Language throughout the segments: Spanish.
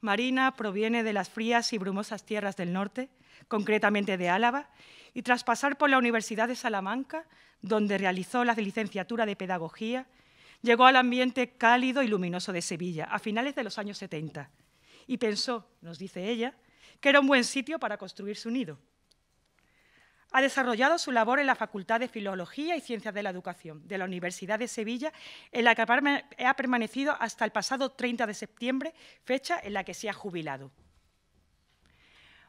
marina proviene de las frías y brumosas tierras del norte, concretamente de Álava, y tras pasar por la Universidad de Salamanca, donde realizó la licenciatura de Pedagogía, llegó al ambiente cálido y luminoso de Sevilla a finales de los años 70 y pensó, nos dice ella, que era un buen sitio para construir su nido. Ha desarrollado su labor en la Facultad de Filología y Ciencias de la Educación de la Universidad de Sevilla, en la que ha permanecido hasta el pasado 30 de septiembre, fecha en la que se ha jubilado.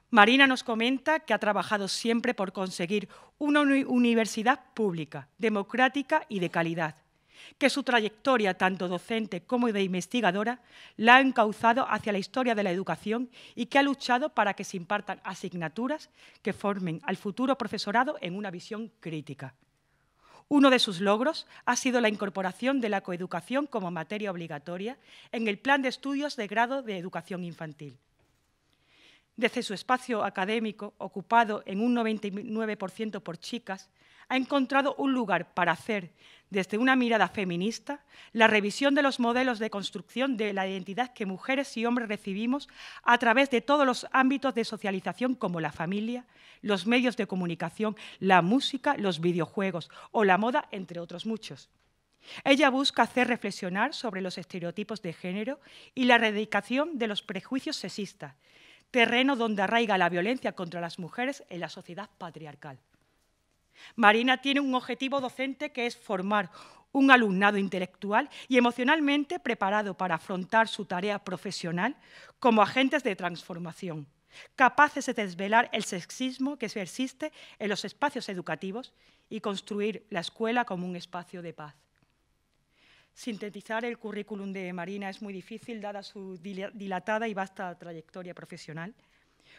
Marina nos comenta que ha trabajado siempre por conseguir una universidad pública, democrática y de calidad, que su trayectoria, tanto docente como de investigadora, la ha encauzado hacia la historia de la educación y que ha luchado para que se impartan asignaturas que formen al futuro profesorado en una visión crítica. Uno de sus logros ha sido la incorporación de la coeducación como materia obligatoria en el Plan de Estudios de Grado de Educación Infantil. Desde su espacio académico, ocupado en un 99% por chicas, ha encontrado un lugar para hacer, desde una mirada feminista, la revisión de los modelos de construcción de la identidad que mujeres y hombres recibimos a través de todos los ámbitos de socialización como la familia, los medios de comunicación, la música, los videojuegos o la moda, entre otros muchos. Ella busca hacer reflexionar sobre los estereotipos de género y la erradicación de los prejuicios sexistas, terreno donde arraiga la violencia contra las mujeres en la sociedad patriarcal. Marina tiene un objetivo docente que es formar un alumnado intelectual y emocionalmente preparado para afrontar su tarea profesional como agentes de transformación, capaces de desvelar el sexismo que existe en los espacios educativos y construir la escuela como un espacio de paz. Sintetizar el currículum de Marina es muy difícil, dada su dilatada y vasta trayectoria profesional.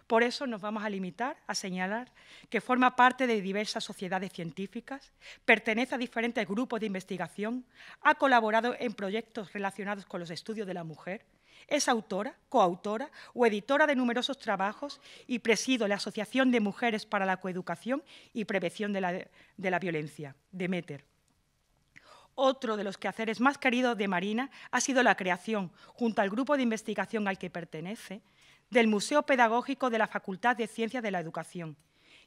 Por eso nos vamos a limitar a señalar que forma parte de diversas sociedades científicas, pertenece a diferentes grupos de investigación, ha colaborado en proyectos relacionados con los estudios de la mujer, es autora, coautora o editora de numerosos trabajos y presido la Asociación de Mujeres para la Coeducación y Prevención de la, de Violencia, Demeter. Otro de los quehaceres más queridos de Marina ha sido la creación, junto al grupo de investigación al que pertenece, del Museo Pedagógico de la Facultad de Ciencias de la Educación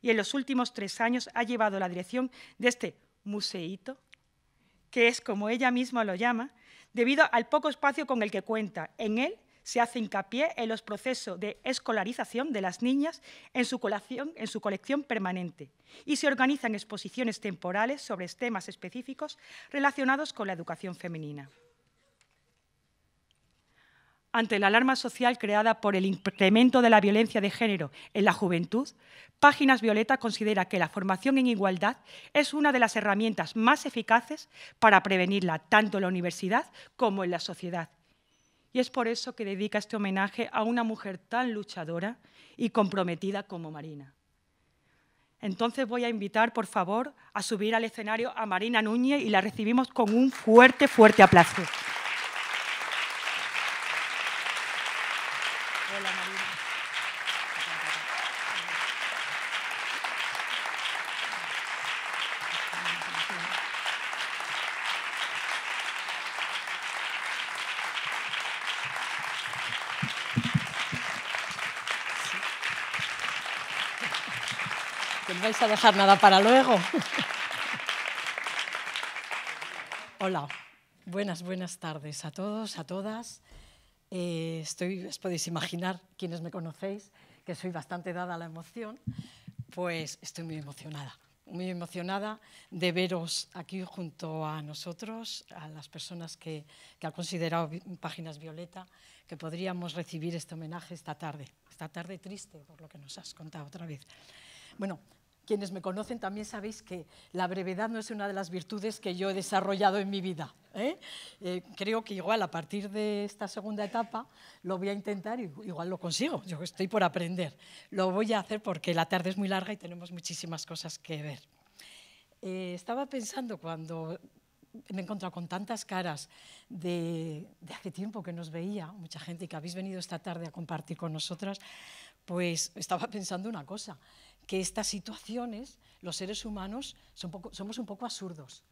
y en los últimos tres años ha llevado la dirección de este museito, que es como ella misma lo llama, debido al poco espacio con el que cuenta. En él se hace hincapié en los procesos de escolarización de las niñas en su, en su colección permanente y se organizan exposiciones temporales sobre temas específicos relacionados con la educación femenina ante la alarma social creada por el incremento de la violencia de género en la juventud, Páginas Violeta considera que la formación en igualdad es una de las herramientas más eficaces para prevenirla tanto en la universidad como en la sociedad. Y es por eso que dedica este homenaje a una mujer tan luchadora y comprometida como Marina. Entonces voy a invitar, por favor, a subir al escenario a Marina Núñez y la recibimos con un fuerte, fuerte aplauso. Hola, Marina. no vais a dejar nada para luego. Hola, buenas, buenas tardes a todos, a todas. Eh, estoy, os podéis imaginar, quienes me conocéis, que soy bastante dada a la emoción, pues estoy muy emocionada, muy emocionada de veros aquí junto a nosotros, a las personas que, que han considerado Páginas Violeta, que podríamos recibir este homenaje esta tarde, esta tarde triste por lo que nos has contado otra vez. Bueno, quienes me conocen también sabéis que la brevedad no es una de las virtudes que yo he desarrollado en mi vida. ¿eh? Eh, creo que igual a partir de esta segunda etapa lo voy a intentar y igual lo consigo. Yo estoy por aprender. Lo voy a hacer porque la tarde es muy larga y tenemos muchísimas cosas que ver. Eh, estaba pensando cuando me he con tantas caras de, de, hace tiempo que nos veía, mucha gente y que habéis venido esta tarde a compartir con nosotras, pues estaba pensando una cosa que estas situaciones los seres humanos somos un poco absurdos,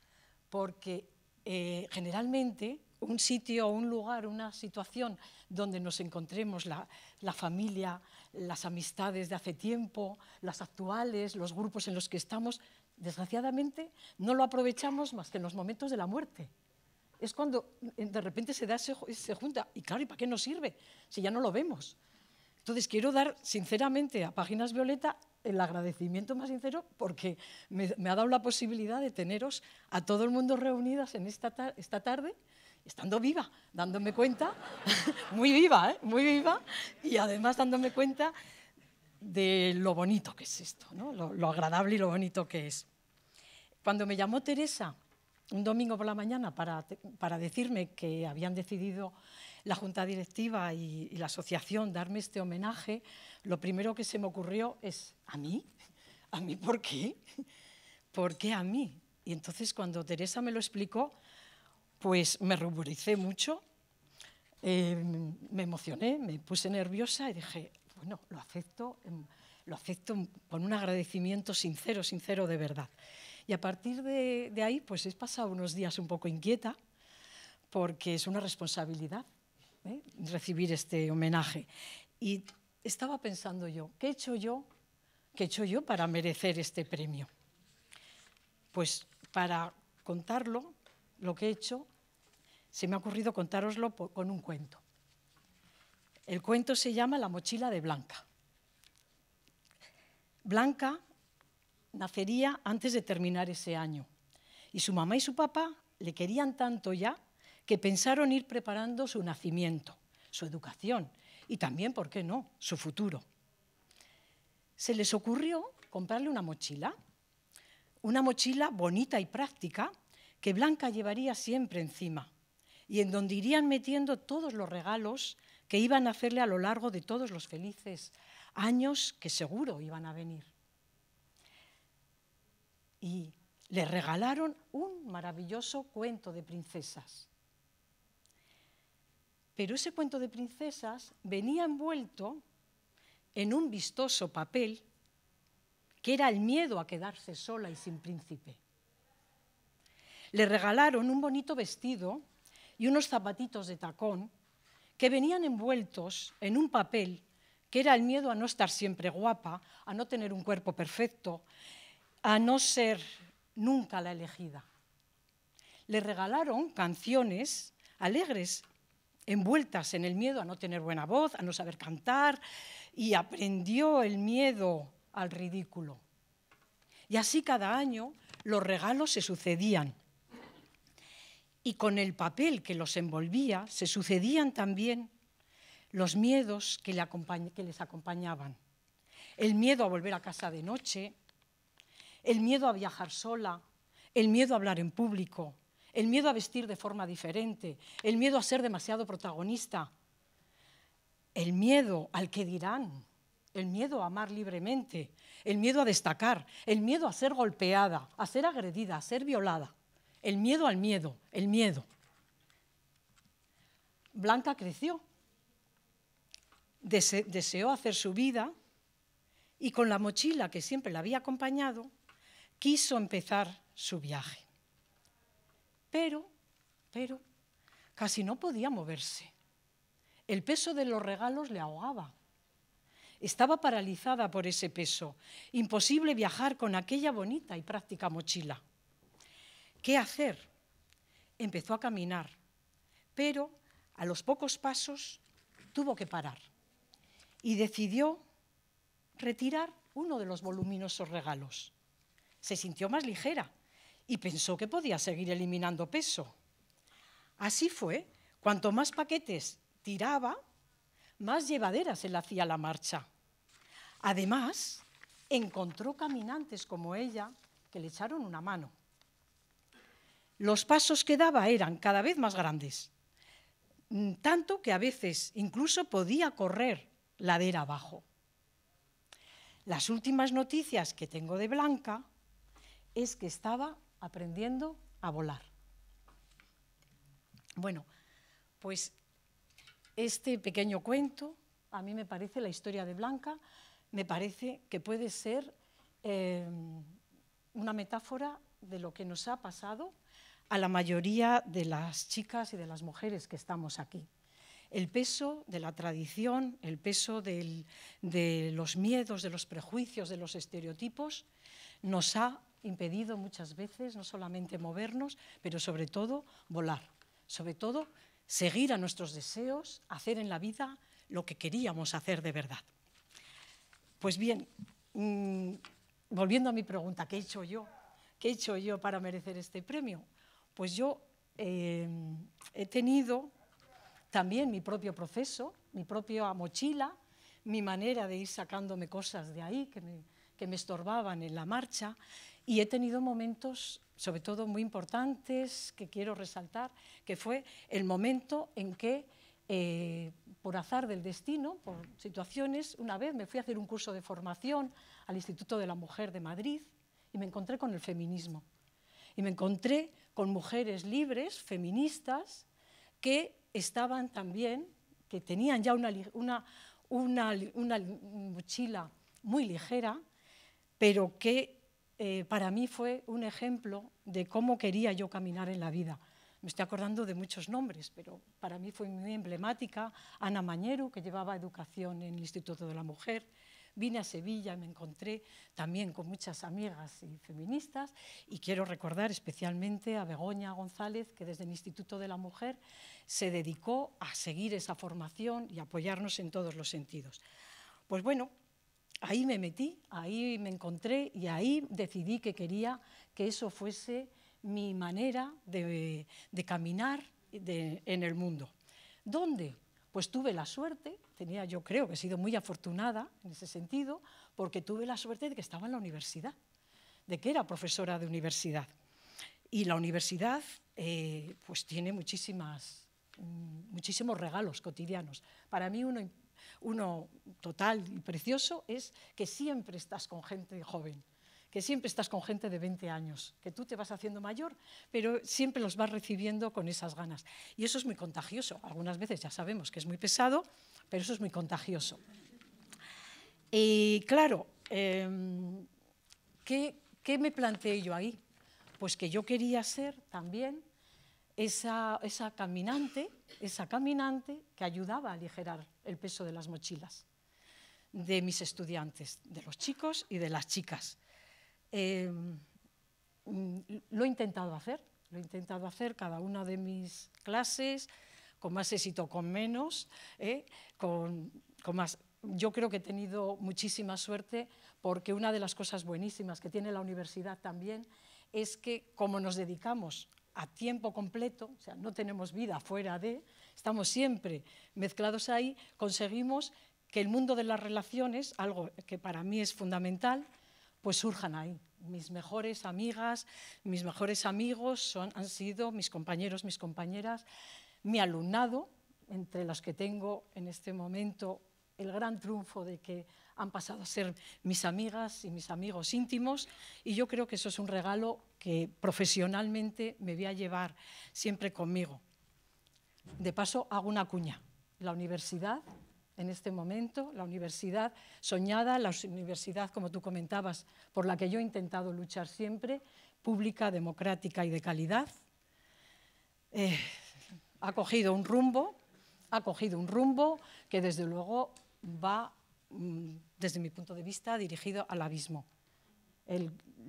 porque eh, generalmente un sitio, un lugar, una situación donde nos encontremos la, familia, las amistades de hace tiempo, las actuales, los grupos en los que estamos, desgraciadamente no lo aprovechamos más que en los momentos de la muerte. Es cuando de repente se da, se junta. Y claro, ¿y para qué nos sirve si ya no lo vemos? Entonces, quiero dar sinceramente a Páginas Violeta el agradecimiento más sincero porque me, ha dado la posibilidad de teneros a todo el mundo reunidas en esta, esta tarde, estando viva, dándome cuenta, muy viva, ¿eh? muy viva, y además dándome cuenta de lo bonito que es esto, lo agradable y lo bonito que es. Cuando me llamó Teresa un domingo por la mañana para, decirme que habían decidido la Junta Directiva y, la asociación darme este homenaje, lo primero que se me ocurrió es, ¿a mí? ¿A mí por qué? ¿Por qué a mí? Y entonces cuando Teresa me lo explicó, pues me ruboricé mucho, em, me emocioné, me puse nerviosa y dije, bueno, lo acepto, em, lo acepto con un agradecimiento sincero, sincero de verdad. Y a partir de, ahí, pues he pasado unos días un poco inquieta, porque es una responsabilidad ¿eh? recibir este homenaje. Y estaba pensando yo, ¿qué he hecho yo? ¿Qué he hecho yo para merecer este premio? Pues para contarlo, lo que he hecho, se me ha ocurrido contároslo con un cuento. El cuento se llama La mochila de Blanca. Blanca nacería antes de terminar ese año. Y su mamá y su papá le querían tanto ya que pensaron ir preparando su nacimiento, su educación y también, ¿por qué no?, su futuro. Se les ocurrió comprarle una mochila, una mochila bonita y práctica que Blanca llevaría siempre encima y en donde irían metiendo todos los regalos que iban a hacerle a lo largo de todos los felices años que seguro iban a venir y le regalaron un maravilloso cuento de princesas. Pero ese cuento de princesas venía envuelto en un vistoso papel que era el miedo a quedarse sola y sin príncipe. Le regalaron un bonito vestido y unos zapatitos de tacón que venían envueltos en un papel que era el miedo a no estar siempre guapa, a no tener un cuerpo perfecto, a no ser nunca la elegida. Le regalaron canciones alegres, envueltas en el miedo a no tener buena voz, a no saber cantar, y aprendió el miedo al ridículo. Y así cada año los regalos se sucedían. Y con el papel que los envolvía se sucedían también los miedos que, que les acompañaban. El miedo a volver a casa de noche, el miedo a viajar sola, el miedo a hablar en público, el miedo a vestir de forma diferente, el miedo a ser demasiado protagonista, el miedo al que dirán, el miedo a amar libremente, el miedo a destacar, el miedo a ser golpeada, a ser agredida, a ser violada, el miedo al miedo, el miedo. Blanca creció, deseó hacer su vida y con la mochila que siempre la había acompañado, quiso empezar su viaje. Pero, pero, casi no podía moverse. El peso de los regalos le ahogaba. Estaba paralizada por ese peso. Imposible viajar con aquella bonita y práctica mochila. ¿Qué hacer? Empezó a caminar, pero a los pocos pasos tuvo que parar y decidió retirar uno de los voluminosos regalos se sintió más ligera y pensó que podía seguir eliminando peso. Así fue, cuanto más paquetes tiraba, más llevadera se le hacía la marcha. Además, encontró caminantes como ella que le echaron una mano. Los pasos que daba eran cada vez más grandes, mm, tanto que a veces incluso podía correr ladera abajo. Las últimas noticias que tengo de Blanca es que estaba aprendiendo a volar. Bueno, pues este pequeño cuento, a mí me parece la historia de Blanca, me parece que puede ser em, una metáfora de lo que nos ha pasado a la mayoría de las chicas y de las mujeres que estamos aquí. El peso de la tradición, el peso de los miedos, de los prejuicios, de los estereotipos, nos ha impedido muchas veces no solamente movernos, pero sobre todo volar, sobre todo seguir a nuestros deseos, hacer en la vida lo que queríamos hacer de verdad. Pues bien, mm, volviendo a mi pregunta, ¿qué he hecho yo? ¿Qué he hecho yo para merecer este premio? Pues yo eh, he tenido también mi propio proceso, mi propia mochila, mi manera de ir sacándome cosas de ahí que me, que me estorbaban en la marcha y he tenido momentos, sobre todo muy importantes, que quiero resaltar, que fue el momento en que, eh, por azar del destino, por situaciones, una vez me fui a hacer un curso de formación al Instituto de la Mujer de Madrid y me encontré con el feminismo. Y me encontré con mujeres libres, feministas, que estaban también, que tenían ya una, una, una mochila muy ligera pero que eh, para mí fue un ejemplo de cómo quería yo caminar en la vida. Me estoy acordando de muchos nombres, pero para mí fue muy emblemática. Ana Mañero, que llevaba educación en el Instituto de la Mujer. Vine a Sevilla y me encontré también con muchas amigas y feministas. Y quiero recordar especialmente a Begoña González, que desde el Instituto de la Mujer se dedicó a seguir esa formación y apoyarnos en todos los sentidos. Pues bueno, ahí me metí, ahí me encontré y ahí decidí que quería que eso fuese mi manera de, caminar en el mundo. ¿Dónde? Pues tuve la suerte, tenía yo creo que he sido muy afortunada en ese sentido, porque tuve la suerte de que estaba en la universidad, de que era profesora de universidad. Y la universidad eh, pues tiene muchísimas, mm, muchísimos regalos cotidianos. Para mí uno uno total y precioso es que siempre estás con gente joven, que siempre estás con gente de 20 años, que tú te vas haciendo mayor, pero siempre los vas recibiendo con esas ganas. Y eso es muy contagioso. Algunas veces ya sabemos que es muy pesado, pero eso es muy contagioso. Y claro, em, ¿qué me planteé yo ahí? Pues que yo quería ser también esa, caminante, esa caminante que ayudaba a aligerar el peso de las mochilas de mis estudiantes, de los chicos y de las chicas. Em, lo he intentado hacer, lo he intentado hacer cada una de mis clases, con más éxito, con menos, ¿eh? con, con más. Yo creo que he tenido muchísima suerte porque una de las cosas buenísimas que tiene la universidad también es que como nos dedicamos a tiempo completo, o sea, no tenemos vida fuera de, estamos siempre mezclados ahí, conseguimos que el mundo de las relaciones, algo que para mí es fundamental, pues surjan ahí. Mis mejores amigas, mis mejores amigos son, han sido mis compañeros, mis compañeras, mi alumnado, entre los que tengo en este momento el gran triunfo de que han pasado a ser mis amigas y mis amigos íntimos y yo creo que eso es un regalo que profesionalmente me voy a llevar siempre conmigo. De paso, hago una cuña. La universidad, en este momento, la universidad soñada, la universidad, como tú comentabas, por la que yo he intentado luchar siempre, pública, democrática y de calidad, eh, ha cogido un rumbo, ha cogido un rumbo que desde luego va Mm, desde mi punto de vista, dirigido al abismo.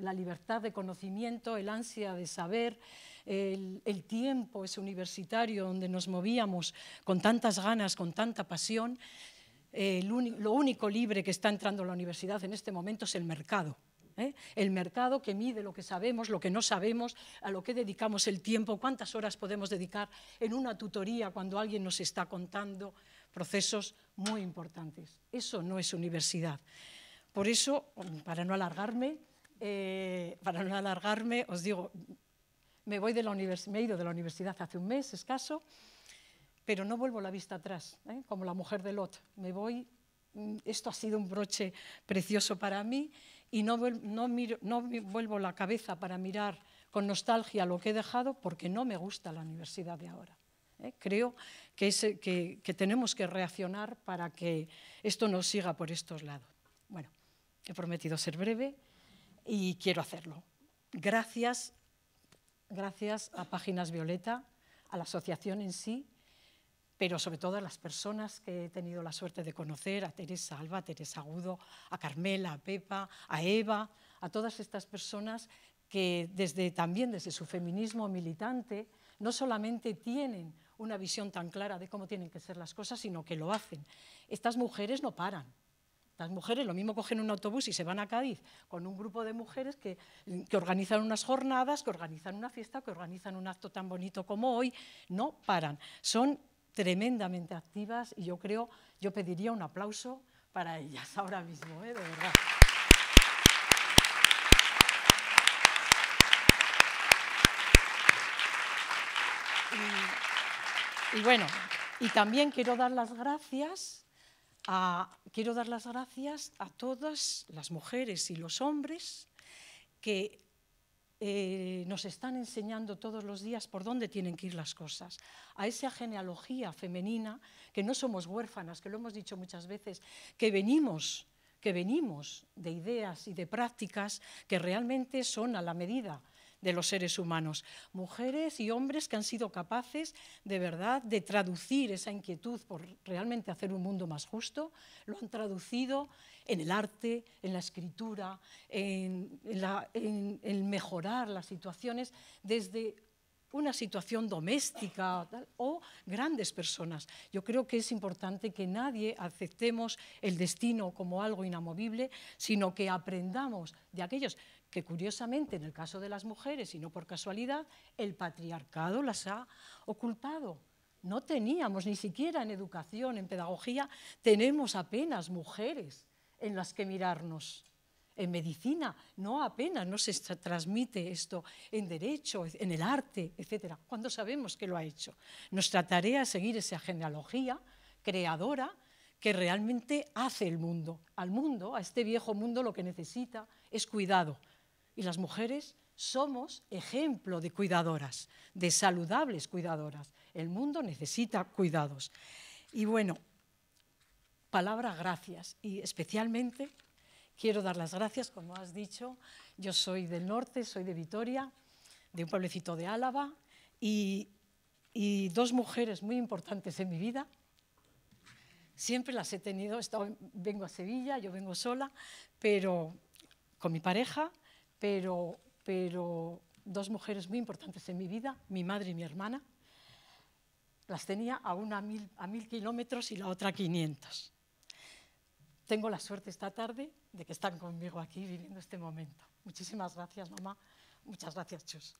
la libertad de conocimiento, el ansia de saber, el, tiempo ese universitario donde nos movíamos con tantas ganas, con tanta pasión, lo único libre que está entrando la universidad en este momento es el mercado. ¿eh? El mercado que mide lo que sabemos, lo que no sabemos, a lo que dedicamos el tiempo, cuántas horas podemos dedicar en una tutoría cuando alguien nos está contando procesos muy importantes. Eso no es universidad. Por eso, para no alargarme, eh, para no alargarme, os digo, me, voy de la me he ido de la universidad hace un mes escaso, pero no vuelvo la vista atrás, ¿eh? como la mujer de Lot. Me voy, mm, esto ha sido un broche precioso para mí y no, no vuelvo la cabeza para mirar con nostalgia lo que he dejado porque no me gusta la universidad de ahora. ¿eh? Creo eh, que, tenemos que reaccionar para que esto no siga por estos lados. Bueno, he prometido ser breve y quiero hacerlo. Gracias, gracias a Páginas Violeta, a la asociación en sí, pero sobre todo a las personas que he tenido la suerte de conocer, a Teresa Alba, a Teresa Agudo, a Carmela, a Pepa, a Eva, a todas estas personas que desde, también desde su feminismo militante no solamente tienen una visión tan clara de cómo tienen que ser las cosas, sino que lo hacen. Estas mujeres no paran. Las mujeres lo mismo cogen un autobús y se van a Cádiz con un grupo de mujeres que, organizan unas jornadas, que organizan una fiesta, que organizan un acto tan bonito como hoy. No paran. Son tremendamente activas y yo creo, yo pediría un aplauso para ellas ahora mismo, ¿eh? de verdad. Y bueno, y también quiero dar las gracias a, quiero dar las gracias a todas las mujeres y los hombres que eh, nos están enseñando todos los días por dónde tienen que ir las cosas, a esa genealogía femenina, que no somos huérfanas, que lo hemos dicho muchas veces, que venimos, que venimos de ideas y de prácticas que realmente son a la medida de los seres humanos. Mujeres y hombres que han sido capaces de verdad de traducir esa inquietud por realmente hacer un mundo más justo, lo han traducido en el arte, en la escritura, en, en, mejorar las situaciones desde una situación doméstica o grandes personas. Yo creo que es importante que nadie aceptemos el destino como algo inamovible, sino que aprendamos de aquellos que curiosamente en el caso de las mujeres, y no por casualidad, el patriarcado las ha ocultado. No teníamos ni siquiera en educación, en pedagogía, tenemos apenas mujeres en las que mirarnos. En medicina, no apenas, nos se transmite esto en derecho, e-, en el arte, etcétera. cuando sabemos que lo ha hecho? Nuestra tarea es seguir esa genealogía creadora que realmente hace el mundo. Al mundo, a este viejo mundo, lo que necesita es cuidado, y las mujeres somos ejemplo de cuidadoras, de saludables cuidadoras. El mundo necesita cuidados. Y bueno, palabra gracias y especialmente quiero dar las gracias, como has dicho, yo soy del norte, soy de Vitoria, de un pueblecito de Álava y, dos mujeres muy importantes en mi vida. Siempre las he tenido, vengo a Sevilla, yo vengo sola, pero con mi pareja, pero, dos mujeres muy importantes en mi vida, mi madre y mi hermana, las tenía a una a mil kilómetros y la otra a 500. Tengo la suerte esta tarde de que están conmigo aquí viviendo este momento. Muchísimas gracias, mamá. Muchas gracias, Chus.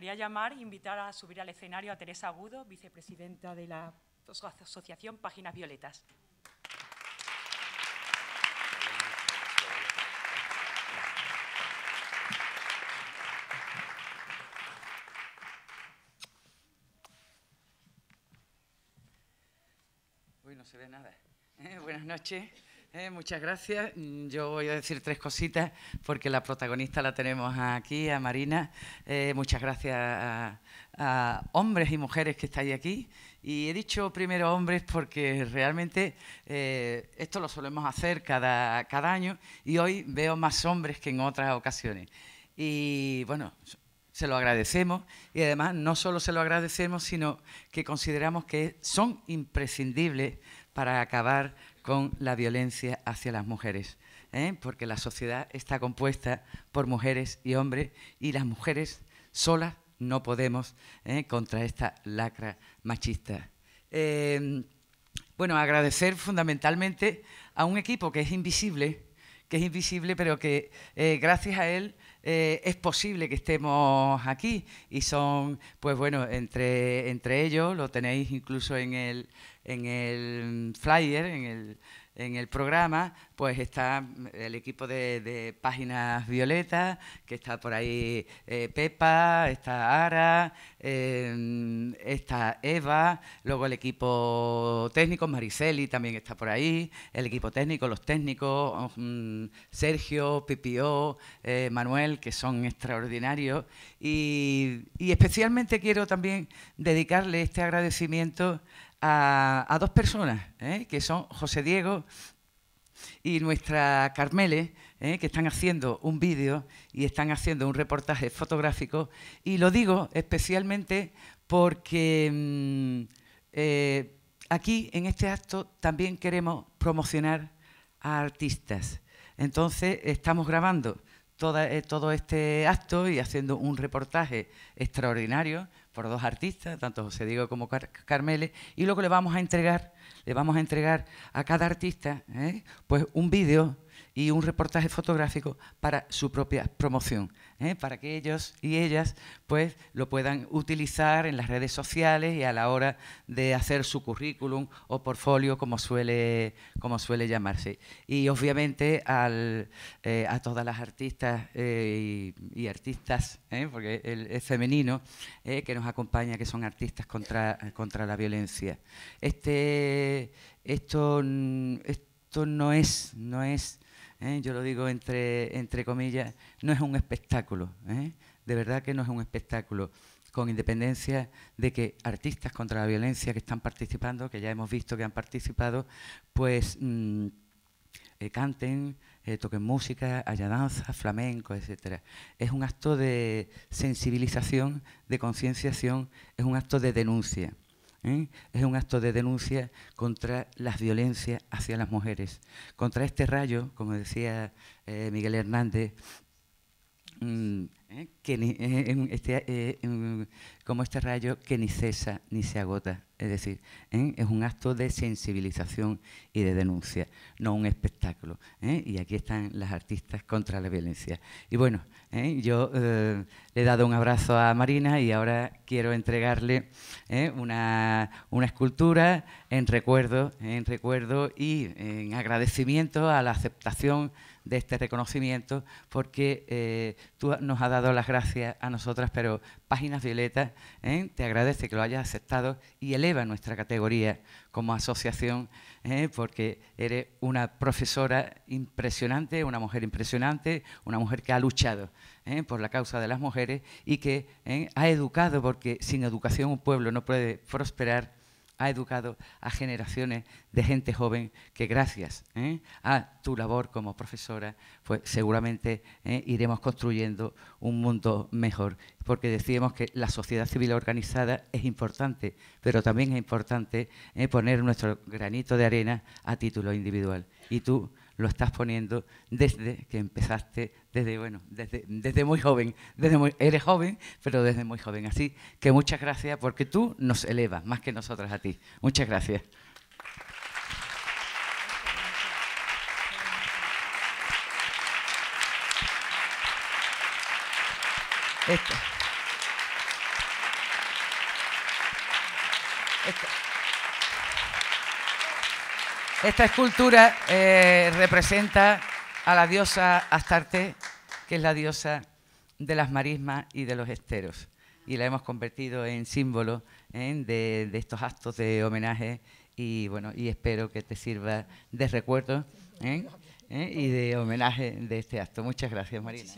Quería llamar e invitar a subir al escenario a Teresa Agudo, vicepresidenta de la Asociación Páginas Violetas. Uy, no se ve nada. Buenas noches. Eh, muchas gracias. Mm, yo voy a decir tres cositas porque la protagonista la tenemos aquí, a Marina. Eh, muchas gracias a, hombres y mujeres que estáis aquí. Y he dicho primero hombres porque realmente eh, esto lo solemos hacer cada año y hoy veo más hombres que en otras ocasiones. Y bueno, se lo agradecemos y además no solo se lo agradecemos, sino que consideramos que son imprescindibles para acabar con la violencia hacia las mujeres, ¿eh? porque la sociedad está compuesta por mujeres y hombres y las mujeres solas no podemos ¿eh? contra esta lacra machista. Em, bueno, agradecer fundamentalmente a un equipo que es invisible, que es invisible, pero que eh, gracias a él eh, es posible que estemos aquí y son, pues bueno, entre, entre ellos, lo tenéis incluso en el, en el flyer, en el en el programa, pues está mm, el equipo de, Páginas Violetas, que está por ahí eh, Pepa, está Ara, eh, está Eva, luego el equipo técnico, Mariceli también está por ahí, el equipo técnico, los técnicos, mm, Sergio, Pipió, eh, Manuel, que son extraordinarios. y especialmente quiero también dedicarle este agradecimiento a, dos personas, ¿eh? que son José Diego y nuestra Carmele, ¿eh? que están haciendo un vídeo y están haciendo un reportaje fotográfico. Y lo digo especialmente porque mm, eh, aquí, en este acto, también queremos promocionar a artistas. Entonces, estamos grabando todo este acto y haciendo un reportaje extraordinario por dos artistas, tanto José Diego como Carmele, y luego le vamos a entregar, le vamos a entregar a cada artista ¿eh? pues un vídeo y un reportaje fotográfico para su propia promoción. ¿eh? para que ellos y ellas pues, lo puedan utilizar en las redes sociales y a la hora de hacer su currículum o portfolio, como suele, como suele llamarse. Y obviamente al, eh, a todas las artistas eh, y, artistas, porque el, femenino que nos acompaña, que son artistas contra, la violencia. Este, esto, esto no es... No es ¿eh? yo lo digo entre, comillas, no es un espectáculo, ¿eh? de verdad que no es un espectáculo, con independencia de que artistas contra la violencia que están participando, que ya hemos visto que han participado, pues mm, eh, canten, toquen música, haya danza, flamenco, etc. Es un acto de sensibilización, de concienciación, es un acto de denuncia. ¿eh? es un acto de denuncia contra las violencias hacia las mujeres, contra este rayo, como decía eh, Miguel Hernández, Mm, ¿eh? eh, este, eh, como este rayo que ni cesa ni se agota. Es decir, es un acto de sensibilización y de denuncia, no un espectáculo. Y aquí están las artistas contra la violencia. Y bueno, yo le he dado un abrazo a Marina y ahora quiero entregarle una, una, escultura en recuerdo, en recuerdo y en agradecimiento a la aceptación de este reconocimiento porque eh, tú nos has dado las gracias a nosotras, pero Páginas Violetas ¿eh? te agradece que lo hayas aceptado y eleva nuestra categoría como asociación ¿eh? porque eres una profesora impresionante, una mujer impresionante, una mujer que ha luchado por la causa de las mujeres y que ha educado porque sin educación un pueblo no puede prosperar ha educado a generaciones de gente joven que gracias ¿eh? a tu labor como profesora, pues seguramente ¿eh? iremos construyendo un mundo mejor. Porque decíamos que la sociedad civil organizada es importante, pero también es importante ¿eh? poner nuestro granito de arena a título individual. Y tú lo estás poniendo desde que empezaste, desde, bueno, desde, desde muy joven. Desde muy, eres joven, pero desde muy joven. Así que muchas gracias porque tú nos elevas más que nosotras a ti. Muchas gracias. Esta escultura eh, representa a la diosa Astarte, que es la diosa de las marismas y de los esteros. Y la hemos convertido en símbolo ¿eh? de, estos actos de homenaje y, bueno, y espero que te sirva de recuerdo ¿eh? y de homenaje de este acto. Muchas gracias, Marina.